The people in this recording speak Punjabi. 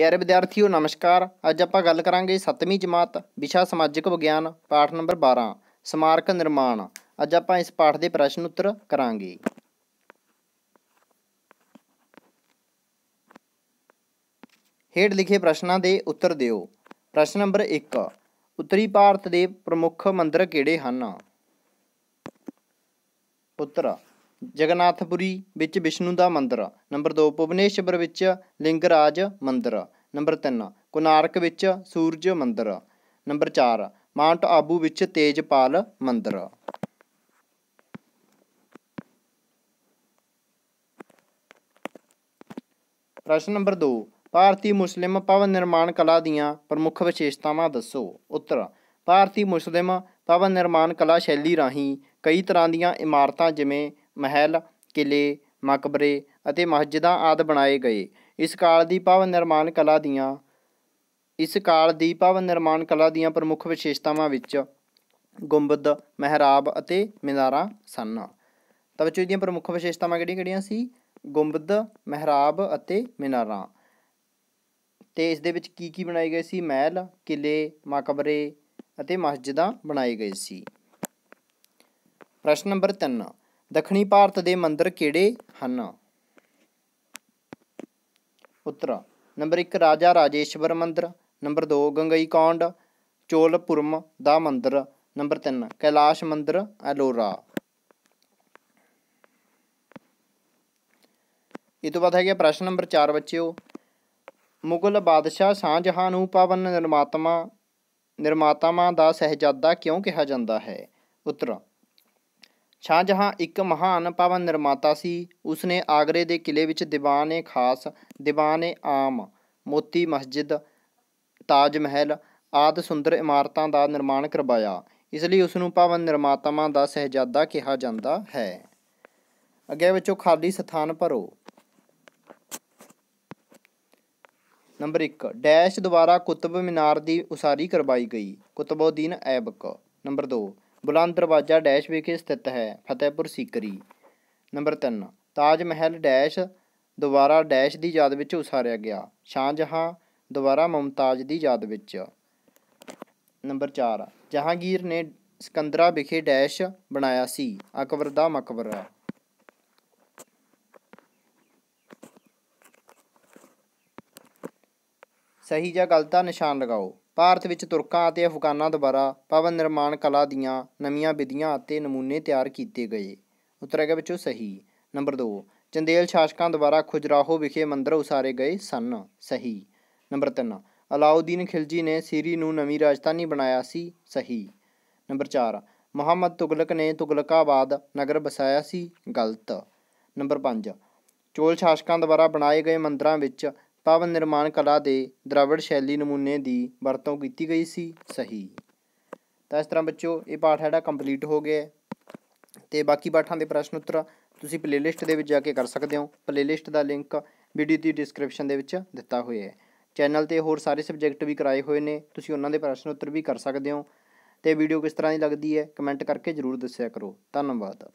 ਪਿਆਰੇ ਵਿਦਿਆਰਥੀਓ ਨਮਸਕਾਰ ਅੱਜ ਆਪਾਂ ਗੱਲ ਕਰਾਂਗੇ 7ਵੀਂ ਜਮਾਤ ਵਿਸ਼ਾ ਸਮਾਜਿਕ ਵਿਗਿਆਨ ਪਾਠ ਨੰਬਰ 12 ਸਮਾਰਕ ਨਿਰਮਾਣ ਅੱਜ ਆਪਾਂ ਇਸ ਪਾਠ ਦੇ ਪ੍ਰਸ਼ਨ ਉੱਤਰ ਕਰਾਂਗੇ ਹੇਠ ਲਿਖੇ ਪ੍ਰਸ਼ਨਾਂ ਦੇ ਉੱਤਰ ਦਿਓ ਪ੍ਰਸ਼ਨ ਨੰਬਰ 1 ਉੱਤਰੀ ਭਾਰਤ ਦੇ ਪ੍ਰਮੁੱਖ ਮੰਦਰ ਕਿਹੜੇ ਹਨ ਉੱਤਰ ਜਗਨਨਾਥਪੁਰੀ ਵਿੱਚ ਵਿਸ਼ਨੂੰ ਦਾ ਮੰਦਿਰ ਨੰਬਰ 2 ਭੁਵਨੇਸ਼ਵਰ ਵਿੱਚ ਲਿੰਗਰਾਜ ਮੰਦਿਰ ਨੰਬਰ 3 ਕੋਨਾਰਕ ਵਿੱਚ ਸੂਰਜ ਮੰਦਿਰ ਨੰਬਰ 4 ਮਾਉਂਟ ਆਬੂ ਵਿੱਚ ਤੇਜਪਾਲ ਮੰਦਿਰ ਪ੍ਰਸ਼ਨ ਨੰਬਰ 2 ਭਾਰਤੀ ਮੁਸਲਿਮ ਭਵਨ ਨਿਰਮਾਣ ਕਲਾ ਦੀਆਂ ਪ੍ਰਮੁੱਖ ਵਿਸ਼ੇਸ਼ਤਾਵਾਂ ਦੱਸੋ ਉੱਤਰ ਭਾਰਤੀ ਮੁਸਲਿਮ ਭਵਨ ਨਿਰਮਾਣ ਕਲਾ ਸ਼ੈਲੀ ਰਾਹੀਂ ਕਈ ਤਰ੍ਹਾਂ ਦੀਆਂ ਇਮਾਰਤਾਂ ਜਿਵੇਂ ਮਹਿਲ ਕਿਲੇ ਮਕਬਰੇ ਅਤੇ ਮਸਜਿਦਾਂ ਆਦਿ ਬਣਾਏ ਗਏ ਇਸ ਕਾਲ ਦੀ ਭਵਨ ਨਿਰਮਾਣ ਕਲਾ ਦੀਆਂ ਇਸ ਕਾਲ ਦੀ ਭਵਨ ਨਿਰਮਾਣ ਕਲਾ ਦੀਆਂ ਪ੍ਰਮੁੱਖ ਵਿਸ਼ੇਸ਼ਤਾਵਾਂ ਵਿੱਚ ਗੁੰਬਦ ਮਹਿਰਾਬ ਅਤੇ ਮਿਨਾਰਾ ਸਨ ਤਾਂ ਬੱਚੋ ਇਹਦੀਆਂ ਪ੍ਰਮੁੱਖ ਵਿਸ਼ੇਸ਼ਤਾਵਾਂ ਕਿਹੜੀਆਂ-ਕਿਹੜੀਆਂ ਸੀ ਗੁੰਬਦ ਮਹਿਰਾਬ ਅਤੇ ਮਿਨਾਰਾ ਤੇ ਇਸ ਦੇ ਵਿੱਚ ਕੀ ਕੀ ਬਣਾਏ ਗਏ ਸੀ ਮਹਿਲ ਕਿਲੇ ਮਕਬਰੇ ਅਤੇ ਮਸਜਿਦਾਂ ਬਣਾਏ ਗਏ ਸੀ ਪ੍ਰਸ਼ਨ ਨੰਬਰ ਦੱਖਣੀ ਭਾਰਤ ਦੇ ਮੰਦਰ ਕਿਹੜੇ ਹਨ ਉੱਤਰ ਨੰਬਰ 1 ਰਾਜਾ ਰਾਜੇਸ਼ਵਰ ਮੰਦਰ ਨੰਬਰ 2 ਗੰਗਈਕੌਂਡ ਚੋਲਪੁਰਮ ਦਾ ਮੰਦਰ ਨੰਬਰ 3 ਕੈਲਾਸ਼ ਮੰਦਰ ਐਲੋਰਾ ਇਹ ਤੋਂ ਬਾਅਦ ਹੈਗਾ ਗਿਆ ਪ੍ਰਸ਼ਨ ਨੰਬਰ 4 ਬੱਚਿਓ ਮੁਗਲ ਬਾਦਸ਼ਾਹ ਸ਼ਾਹਜਹਾਂ ਨੂੰ ਪਵਨ ਨਿਰਮਾਤਮਾ ਨਿਰਮਾਤਾਵਾਂ ਦਾ ਸਹਿਜਾਦਾ ਕਿਉਂ ਕਿਹਾ ਜਾਂਦਾ ਹੈ ਉੱਤਰ ਸ਼ਾਹਜਹਾਂ ਇੱਕ ਮਹਾਨ ਭਵਨ ਨਿਰਮਾਤਾ ਸੀ ਉਸਨੇ ਆਗਰੇ ਦੇ ਕਿਲੇ ਵਿੱਚ ਦੀਵਾਨ-ਏ ਖਾਸ ਦੀਵਾਨ-ਏ-ਆਮ ਮੋਤੀ ਮਸਜਿਦ ਤਾਜ ਮਹਿਲ ਆਦਿ ਸੁੰਦਰ ਇਮਾਰਤਾਂ ਦਾ ਨਿਰਮਾਣ ਕਰਵਾਇਆ ਇਸ ਲਈ ਉਸ ਨੂੰ ਭਵਨ ਨਿਰਮਾਤਾਵਾਂ ਦਾ ਸਹਿਜਾਦਾ ਕਿਹਾ ਜਾਂਦਾ ਹੈ ਅੱਗੇ ਵਿੱਚੋਂ ਖਾਲੀ ਸਥਾਨ ਭਰੋ ਨੰਬਰ 1 ਡੈਸ਼ ਦੁਆਰਾ ਕੁਤਬ ਮਿਨਾਰ ਦੀ ਉਸਾਰੀ ਕਰਵਾਈ ਗਈ ਕੁਤਬਉਦੀਨ ਐਬਕ ਨੰਬਰ 2 ਬੁਲੰਦ ਦਰਵਾਜ਼ਾ ਡੈਸ਼ ਵਿਖੇ ਸਥਿਤ ਹੈ ਫਤਿਹਪੁਰ ਸੀਕਰੀ ਨੰਬਰ 3 ਤਾਜ ਮਹਿਲ ਡੈਸ਼ ਦੁਬਾਰਾ ਡੈਸ਼ ਦੀ ਯਾਦ ਵਿੱਚ ਉਸਾਰਿਆ ਗਿਆ ਸ਼ਾਹਜਹਾਂ ਦੁਬਾਰਾ ਮਮਤਾਜ ਦੀ ਯਾਦ ਵਿੱਚ ਨੰਬਰ 4 ਜਹਾਂਗੀਰ ਨੇ ਸਿਕੰਦਰਾ ਵਿਖੇ ਡੈਸ਼ ਬਣਾਇਆ ਸੀ ਅਕਬਰ ਦਾ ਮਕਬਰਾ ਸਹੀ ਜਾਂ ਗਲਤ ਦਾ ਨਿਸ਼ਾਨ ਲਗਾਓ ਭਾਰਤ ਵਿੱਚ ਤੁਰਕਾਂ ਅਤੇ ਅਫਗਾਨਾਂ ਦੁਆਰਾ ਭਵਨ ਨਿਰਮਾਣ ਕਲਾ ਦੀਆਂ ਨਵੀਆਂ ਵਿਧੀਆਂ ਅਤੇ ਨਮੂਨੇ ਤਿਆਰ ਕੀਤੇ ਗਏ ਉੱਤਰ ਹੈਗਾ ਵਿੱਚੋਂ ਸਹੀ ਨੰਬਰ 2 ਚੰਦੇਲ ਸ਼ਾਸਕਾਂ ਦੁਆਰਾ ਖੁਜਰਾਹੋ ਵਿਖੇ ਮੰਦਰ ਉਸਾਰੇ ਗਏ ਸਨ ਸਹੀ ਨੰਬਰ 3 ਅਲਾਉਦੀਨ ਖਿਲਜੀ ਨੇ ਸੀਰੀ ਨੂੰ ਨਵੀਂ ਰਾਜਧਾਨੀ ਬਣਾਇਆ ਸੀ ਸਹੀ ਨੰਬਰ 4 ਮੁਹੰਮਦ ਤੁਗਲਕ ਨੇ ਤੁਗਲਕਾਬਾਦ ਨਗਰ ਬਸਾਇਆ ਸੀ ਗਲਤ ਨੰਬਰ 5 ਚੋਲ ਸ਼ਾਸਕਾਂ ਦੁਆਰਾ ਬਣਾਏ ਗਏ ਮੰਦਰਾਂ ਵਿੱਚ ਭਵਨ ਨਿਰਮਾਣ ਕਲਾ ਦੇ ਦ੍ਰਾਵਿੜ ਸ਼ੈਲੀ ਨਮੂਨੇ ਦੀ ਵਰਤੋਂ ਕੀਤੀ ਗਈ ਸੀ ਸਹੀ ਤਾਂ ਇਸ ਤਰ੍ਹਾਂ ਬੱਚਿਓ ਇਹ ਪਾਠ ਜਿਹੜਾ ਕੰਪਲੀਟ ਹੋ ਗਿਆ ਤੇ ਬਾਕੀ ਪਾਠਾਂ ਦੇ ਪ੍ਰਸ਼ਨ ਉੱਤਰ ਤੁਸੀਂ ਪਲੇਲਿਸਟ ਦੇ ਵਿੱਚ ਜਾ ਕੇ ਕਰ ਸਕਦੇ ਹੋ ਪਲੇਲਿਸਟ ਦਾ ਲਿੰਕ ਵੀਡੀਓ ਦੀ ਡਿਸਕ੍ਰਿਪਸ਼ਨ ਦੇ ਵਿੱਚ ਦਿੱਤਾ ਹੋਇਆ ਹੈ ਚੈਨਲ ਤੇ ਹੋਰ ਸਾਰੇ ਸਬਜੈਕਟ ਵੀ ਕਰਾਏ ਹੋਏ ਨੇ ਤੁਸੀਂ ਉਹਨਾਂ ਦੇ ਪ੍ਰਸ਼ਨ ਉੱਤਰ ਵੀ ਕਰ ਸਕਦੇ ਹੋ ਤੇ ਵੀਡੀਓ ਕਿਸ ਤਰ੍ਹਾਂ ਦੀ ਲੱਗਦੀ ਹੈ ਕਮੈਂਟ ਕਰਕੇ ਜਰੂਰ ਦੱਸਿਆ ਕਰੋ ਧੰਨਵਾਦ